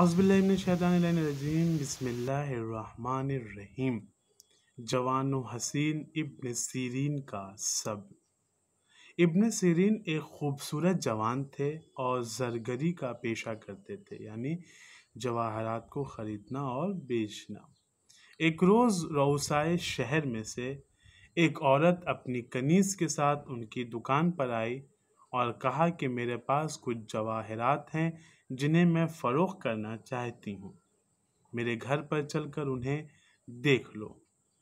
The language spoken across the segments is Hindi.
अज़बिल्लाशैदानरजीम बसमीम जवान हसीन इब्न सीरीन का सब इब्न सीरीन एक ख़ूबसूरत जवान थे और जरगरी का पेशा करते थे यानी जवाहरात को ख़रीदना और बेचना एक रोज़ रऊसाए शहर में से एक औरत अपनी कनीज़ के साथ उनकी दुकान पर आई और कहा कि मेरे पास कुछ जवाहरात हैं जिन्हें मैं फ़रोख करना चाहती हूँ मेरे घर पर चलकर उन्हें देख लो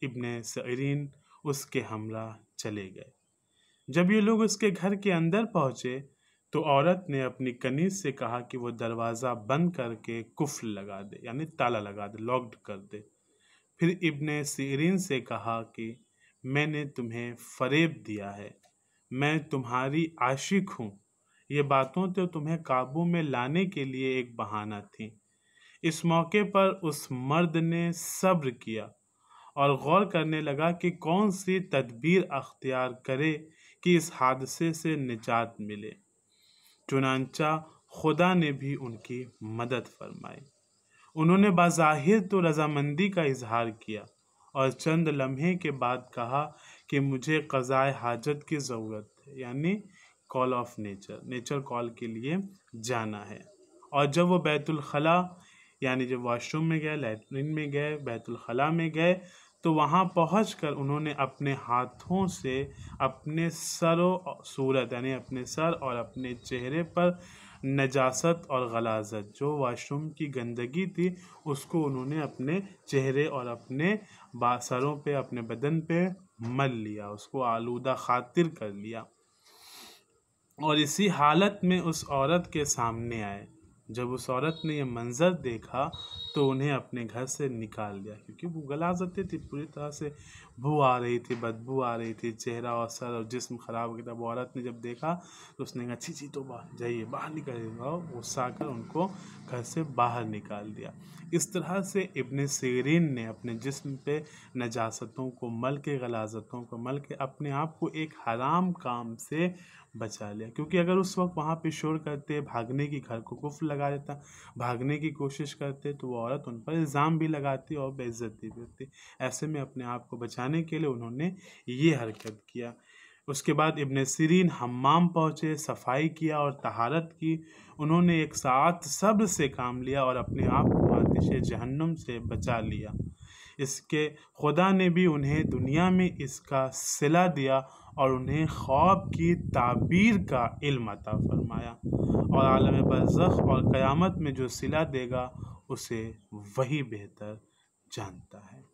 इबन सरीन उसके हमरा चले गए जब ये लोग उसके घर के अंदर पहुँचे तो औरत ने अपनी कनीज से कहा कि वो दरवाज़ा बंद करके कुफल लगा दे यानी ताला लगा दे लॉक्ड कर दे फिर इबन सरीन से कहा कि मैंने तुम्हें फरेब दिया है मैं तुम्हारी आशिक हूँ ये बातों तो तुम्हें काबू में लाने के लिए एक बहाना थी इस मौके पर उस मर्द ने सब्र किया और गौर करने लगा कि कौन सी तदबीर अख्तियार करे कि इस हादसे से निजात मिले चुनाचा खुदा ने भी उनकी मदद फरमाई उन्होंने बाज़ाहिर तो रजामंदी का इजहार किया और चंद लम्हे के बाद कहा कि मुझे कज़ाए हाजत की ज़रूरत है यानी call of nature nature call के लिए जाना है और जब वो बैतुलखला यानी जब वॉशरूम में गए लेटरिन में गए बैतुलखला में गए तो वहाँ पहुँच कर उन्होंने अपने हाथों से अपने सर सूरत यानी अपने सर और अपने चेहरे पर नजासत और गलाजत जो वाशरूम की गंदगी थी उसको उन्होंने अपने चेहरे और अपने बासरों पे अपने बदन पे मल लिया उसको आलूदा खातिर कर लिया और इसी हालत में उस औरत के सामने आए जब उस औरत ने यह मंज़र देखा तो उन्हें अपने घर से निकाल दिया क्योंकि वो गला सकते थे पूरी तरह से भू आ रही थी बदबू आ रही थी चेहरा और सर और जिस्म ख़राब हो गया था वो औरत ने जब देखा तो उसने कहा छी छी तो बाहर जाइए बाहर निकल और गुस्सा कर उनको घर से बाहर निकाल दिया इस तरह से इबन सीरीन ने अपने जिसम पे नजासतों को मल के गलाजतों को मल के अपने आप को एक हराम काम से बचा लिया क्योंकि अगर उस वक्त वहाँ पे शोर करते भागने की घर को गुफ लगा देता भागने की कोशिश करते तो वो औरत उन पर इल्ज़ाम भी लगाती और बेइज्जती भी होती ऐसे में अपने आप को बचाने के लिए उन्होंने ये हरकत किया उसके बाद इबन सरीन हमाम पहुँचे सफाई किया और तहारत की उन्होंने एक साथ सब्र से काम लिया और अपने आप को आतिश जहन्नुम से बचा लिया इसके खुदा ने भी उन्हें दुनिया में इसका सिला दिया और उन्हें ख्वाब की ताबीर का इल्म अता फरमाया और आलम बरज़ और क़यामत में जो सिला देगा उसे वही बेहतर जानता है